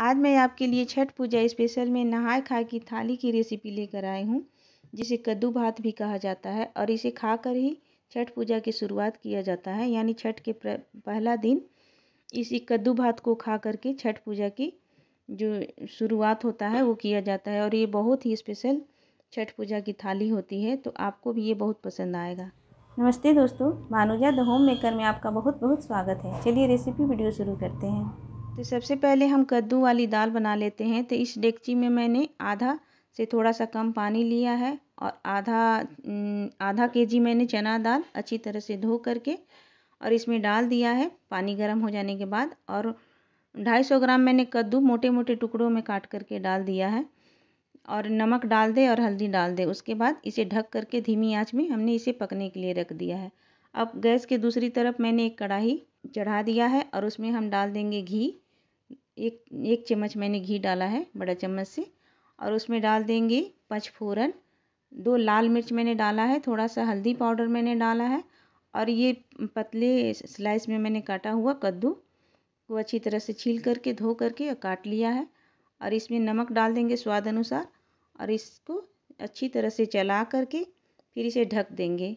आज मैं आपके लिए छठ पूजा स्पेशल में नहाए खाए की थाली की रेसिपी लेकर आई हूँ जिसे कद्दू भात भी कहा जाता है और इसे खाकर ही छठ पूजा की शुरुआत किया जाता है यानी छठ के पहला दिन इसी कद्दू भात को खा करके छठ पूजा की जो शुरुआत होता है वो किया जाता है और ये बहुत ही स्पेशल छठ पूजा की थाली होती है तो आपको भी ये बहुत पसंद आएगा नमस्ते दोस्तों मानुजा द होम मेकर में आपका बहुत बहुत स्वागत है चलिए रेसिपी वीडियो शुरू करते हैं तो सबसे पहले हम कद्दू वाली दाल बना लेते हैं तो इस डेगची में मैंने आधा से थोड़ा सा कम पानी लिया है और आधा आधा केजी मैंने चना दाल अच्छी तरह से धो करके और इसमें डाल दिया है पानी गर्म हो जाने के बाद और ढाई सौ ग्राम मैंने कद्दू मोटे मोटे टुकड़ों में काट करके डाल दिया है और नमक डाल दे और हल्दी डाल दे उसके बाद इसे ढक करके धीमी आंच में हमने इसे पकने के लिए रख दिया है अब गैस के दूसरी तरफ मैंने एक कढ़ाई चढ़ा दिया है और उसमें हम डाल देंगे घी एक एक चम्मच मैंने घी डाला है बड़ा चम्मच से और उसमें डाल देंगे पचफोरन दो लाल मिर्च मैंने डाला है थोड़ा सा हल्दी पाउडर मैंने डाला है और ये पतले स्लाइस में मैंने काटा हुआ कद्दू को अच्छी तरह से छील करके धो करके काट लिया है और इसमें नमक डाल देंगे स्वाद अनुसार और इसको अच्छी तरह से चला करके फिर इसे ढक देंगे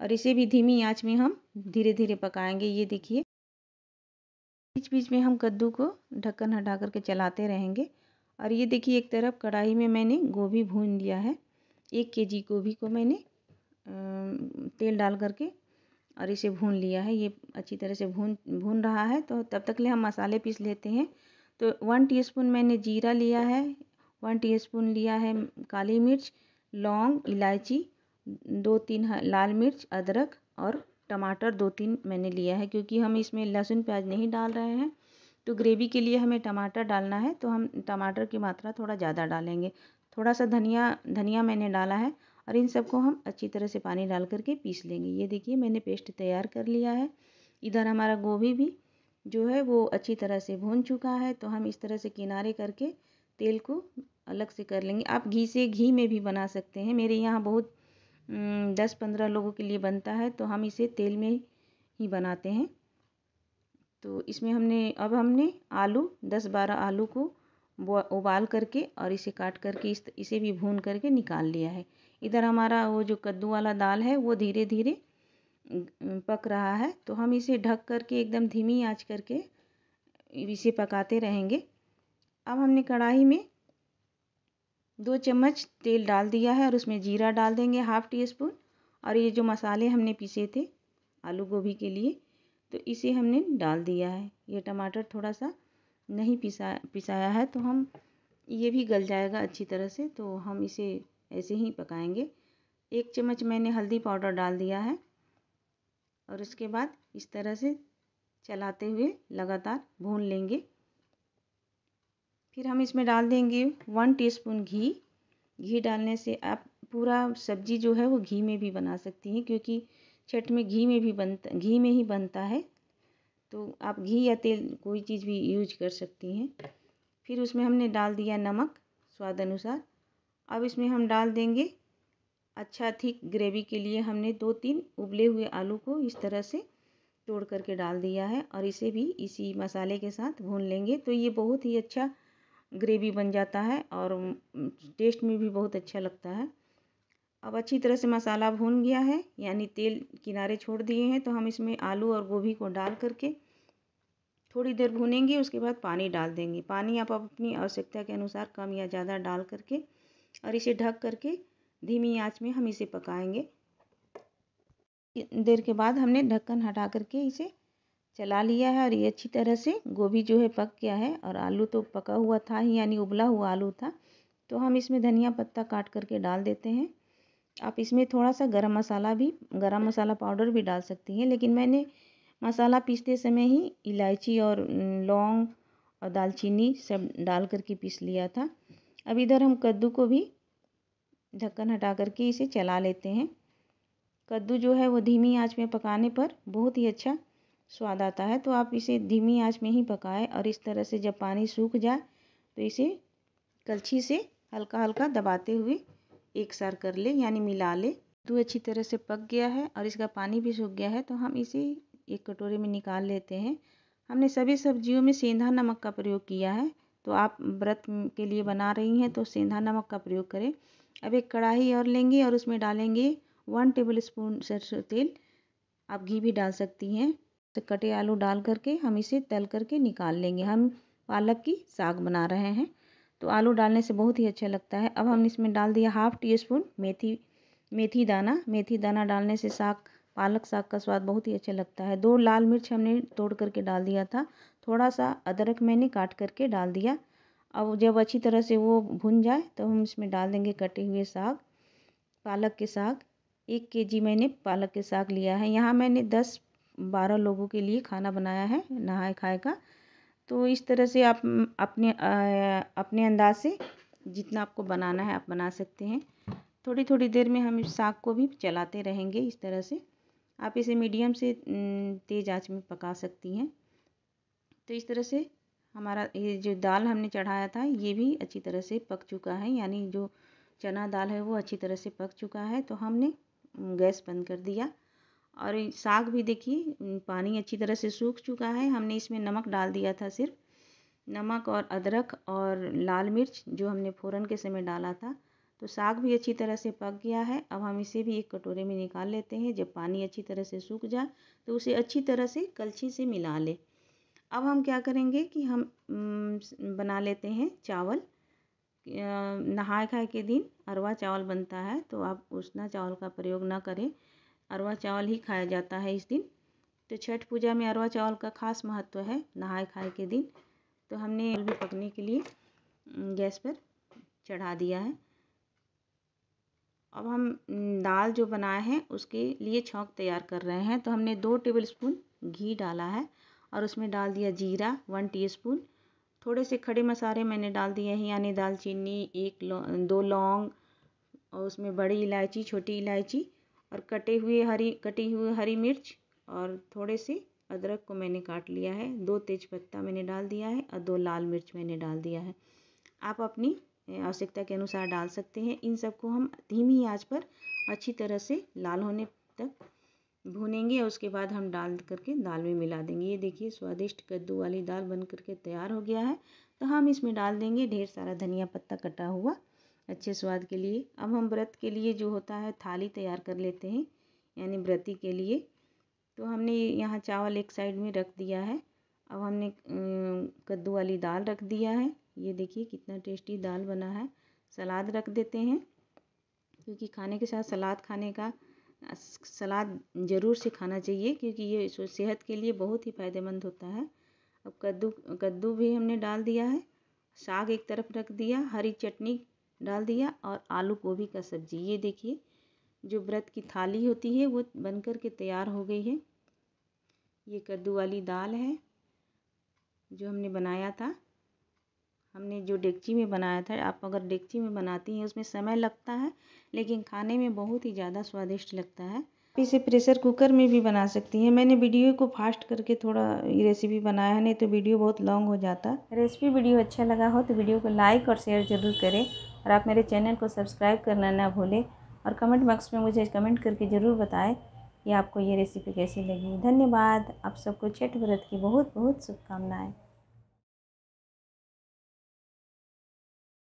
और इसे भी धीमी आँच में हम धीरे धीरे पकाएंगे ये देखिए बीच बीच में हम कद्दू को ढक्कन हटा करके चलाते रहेंगे और ये देखिए एक तरफ कढ़ाई में मैंने गोभी भून लिया है एक के जी गोभी को मैंने तेल डाल करके और इसे भून लिया है ये अच्छी तरह से भून भून रहा है तो तब तक ले हम मसाले पीस लेते हैं तो वन टीस्पून मैंने जीरा लिया है वन टीस्पून लिया है काली मिर्च लौंग इलायची दो तीन लाल मिर्च अदरक और टमाटर दो तीन मैंने लिया है क्योंकि हम इसमें लहसुन प्याज नहीं डाल रहे हैं तो ग्रेवी के लिए हमें टमाटर डालना है तो हम टमाटर की मात्रा थोड़ा ज़्यादा डालेंगे थोड़ा सा धनिया धनिया मैंने डाला है और इन सबको हम अच्छी तरह से पानी डाल करके पीस लेंगे ये देखिए मैंने पेस्ट तैयार कर लिया है इधर हमारा गोभी भी जो है वो अच्छी तरह से भून चुका है तो हम इस तरह से किनारे करके तेल को अलग से कर लेंगे आप घी से घी में भी बना सकते हैं मेरे यहाँ बहुत हम्म, दस पंद्रह लोगों के लिए बनता है तो हम इसे तेल में ही बनाते हैं तो इसमें हमने अब हमने आलू दस बारह आलू को उबाल करके और इसे काट करके इस इसे भी भून करके निकाल लिया है इधर हमारा वो जो कद्दू वाला दाल है वो धीरे धीरे पक रहा है तो हम इसे ढक करके एकदम धीमी आंच करके इसे पकाते रहेंगे अब हमने कढ़ाई में दो चम्मच तेल डाल दिया है और उसमें जीरा डाल देंगे हाफ़ टी स्पून और ये जो मसाले हमने पीसे थे आलू गोभी के लिए तो इसे हमने डाल दिया है ये टमाटर थोड़ा सा नहीं पिसा पिसाया है तो हम ये भी गल जाएगा अच्छी तरह से तो हम इसे ऐसे ही पकाएंगे एक चम्मच मैंने हल्दी पाउडर डाल दिया है और उसके बाद इस तरह से चलाते हुए लगातार भून लेंगे फिर हम इसमें डाल देंगे वन टीस्पून घी घी डालने से आप पूरा सब्जी जो है वो घी में भी बना सकती हैं क्योंकि छठ में घी में भी बनता घी में ही बनता है तो आप घी या तेल कोई चीज़ भी यूज कर सकती हैं फिर उसमें हमने डाल दिया नमक स्वाद अनुसार अब इसमें हम डाल देंगे अच्छा थिक ग्रेवी के लिए हमने दो तीन उबले हुए आलू को इस तरह से तोड़ करके डाल दिया है और इसे भी इसी मसाले के साथ भून लेंगे तो ये बहुत ही अच्छा ग्रेवी बन जाता है और टेस्ट में भी बहुत अच्छा लगता है अब अच्छी तरह से मसाला भून गया है यानी तेल किनारे छोड़ दिए हैं तो हम इसमें आलू और गोभी को डाल करके थोड़ी देर भूनेंगे उसके बाद पानी डाल देंगे पानी आप अपनी आवश्यकता के अनुसार कम या ज़्यादा डाल करके और इसे ढक करके धीमी आंच में हम इसे पकाएंगे देर के बाद हमने ढक्कन हटा करके इसे चला लिया है और ये अच्छी तरह से गोभी जो है पक गया है और आलू तो पका हुआ था ही यानी उबला हुआ आलू था तो हम इसमें धनिया पत्ता काट करके डाल देते हैं आप इसमें थोड़ा सा गरम मसाला भी गरम मसाला पाउडर भी डाल सकती हैं लेकिन मैंने मसाला पीसते समय ही इलायची और लौंग और दालचीनी सब डाल करके पीस लिया था अब इधर हम कद्दू को भी ढक्कन हटा करके इसे चला लेते हैं कद्दू जो है वो धीमी आँच में पकाने पर बहुत ही अच्छा स्वाद आता है तो आप इसे धीमी आंच में ही पकाएं और इस तरह से जब पानी सूख जाए तो इसे कलछी से हल्का हल्का दबाते हुए एक सार कर ले यानी मिला ले दो अच्छी तरह से पक गया है और इसका पानी भी सूख गया है तो हम इसे एक कटोरे में निकाल लेते हैं हमने सभी सब्जियों में सेंधा नमक का प्रयोग किया है तो आप व्रत के लिए बना रही हैं तो सेंधा नमक का प्रयोग करें अब एक कढ़ाई और लेंगे और उसमें डालेंगे वन टेबल स्पून सरसों तेल आप घी भी डाल सकती हैं कटे आलू डाल करके हम इसे तल करके निकाल लेंगे हम पालक की साग बना रहे हैं तो आलू डालने से बहुत ही अच्छा लगता है अब हम इसमें डाल दिया हाफ़ टी स्पून मेथी मेथी दाना मेथी दाना डालने से साग पालक साग का स्वाद बहुत ही अच्छा लगता है दो लाल मिर्च हमने तोड़ करके डाल दिया था थोड़ा सा अदरक मैंने काट करके डाल दिया अब जब अच्छी तरह से वो भुन जाए तो हम इसमें डाल देंगे कटे हुए साग पालक के साग एक के जी मैंने पालक के साग लिया है यहाँ मैंने दस बारह लोगों के लिए खाना बनाया है नहाए खाए का तो इस तरह से आप अपने अपने अंदाज से जितना आपको बनाना है आप बना सकते हैं थोड़ी थोड़ी देर में हम इस साग को भी चलाते रहेंगे इस तरह से आप इसे मीडियम से तेज़ आँच में पका सकती हैं तो इस तरह से हमारा ये जो दाल हमने चढ़ाया था ये भी अच्छी तरह से पक चुका है यानी जो चना दाल है वो अच्छी तरह से पक चुका है तो हमने गैस बंद कर दिया और साग भी देखिए पानी अच्छी तरह से सूख चुका है हमने इसमें नमक डाल दिया था सिर्फ नमक और अदरक और लाल मिर्च जो हमने फ़ोरन के समय डाला था तो साग भी अच्छी तरह से पक गया है अब हम इसे भी एक कटोरे में निकाल लेते हैं जब पानी अच्छी तरह से सूख जाए तो उसे अच्छी तरह से कलछी से मिला ले अब हम क्या करेंगे कि हम बना लेते हैं चावल नहाए खाए के दिन अरवा चावल बनता है तो आप उसना चावल का प्रयोग ना करें अरवा चावल ही खाया जाता है इस दिन तो छठ पूजा में अरवा चावल का खास महत्व है नहाए खाए के दिन तो हमने भी पकने के लिए गैस पर चढ़ा दिया है अब हम दाल जो बनाए हैं उसके लिए छौंक तैयार कर रहे हैं तो हमने दो टेबल स्पून घी डाला है और उसमें डाल दिया जीरा वन टीस्पून थोड़े से खड़े मसाले मैंने डाल दिए हैं यानी दालचीनी एक लौ, दो लौंग और उसमें बड़ी इलायची छोटी इलायची और कटे हुए हरी कटी हुई हरी मिर्च और थोड़े से अदरक को मैंने काट लिया है दो तेज़पत्ता मैंने डाल दिया है और दो लाल मिर्च मैंने डाल दिया है आप अपनी आवश्यकता के अनुसार डाल सकते हैं इन सबको हम धीमी आंच पर अच्छी तरह से लाल होने तक भूनेंगे और उसके बाद हम डाल करके दाल में मिला देंगे ये देखिए स्वादिष्ट कद्दू वाली दाल बन करके तैयार हो गया है तो हम इसमें डाल देंगे ढेर सारा धनिया पत्ता कटा हुआ अच्छे स्वाद के लिए अब हम व्रत के लिए जो होता है थाली तैयार कर लेते हैं यानी व्रती के लिए तो हमने यहाँ चावल एक साइड में रख दिया है अब हमने कद्दू वाली दाल रख दिया है ये देखिए कितना टेस्टी दाल बना है सलाद रख देते हैं क्योंकि खाने के साथ सलाद खाने का सलाद ज़रूर से खाना चाहिए क्योंकि ये सेहत के लिए बहुत ही फ़ायदेमंद होता है अब कद्दू कद्दू भी हमने डाल दिया है साग एक तरफ रख दिया हरी चटनी डाल दिया और आलू गोभी का सब्जी ये देखिए जो व्रत की थाली होती है वो बन कर के तैयार हो गई है ये कद्दू वाली दाल है जो हमने बनाया था हमने जो डेगची में बनाया था आप अगर डेगची में बनाती हैं उसमें समय लगता है लेकिन खाने में बहुत ही ज़्यादा स्वादिष्ट लगता है आप इसे प्रेशर कुकर में भी बना सकती हैं मैंने वीडियो को फास्ट करके थोड़ा रेसिपी बनाया है नहीं तो वीडियो बहुत लॉन्ग हो जाता रेसिपी वीडियो अच्छा लगा हो तो वीडियो को लाइक और शेयर ज़रूर करें और आप मेरे चैनल को सब्सक्राइब करना ना भूलें और कमेंट बॉक्स में मुझे कमेंट करके ज़रूर बताएं कि आपको ये रेसिपी कैसी लगी धन्यवाद आप सबको छठ व्रत की बहुत बहुत शुभकामनाएँ